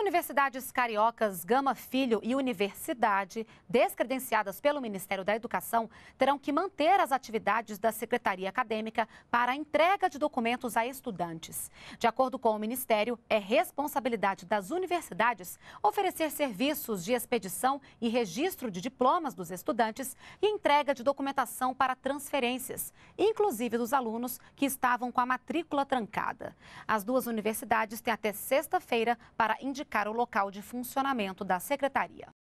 universidades cariocas Gama Filho e Universidade, descredenciadas pelo Ministério da Educação, terão que manter as atividades da Secretaria Acadêmica para a entrega de documentos a estudantes. De acordo com o Ministério, é responsabilidade das universidades oferecer serviços de expedição e registro de diplomas dos estudantes e entrega de documentação para transferências, inclusive dos alunos que estavam com a matrícula trancada. As duas universidades têm até sexta-feira para indicar marcar o local de funcionamento da secretaria.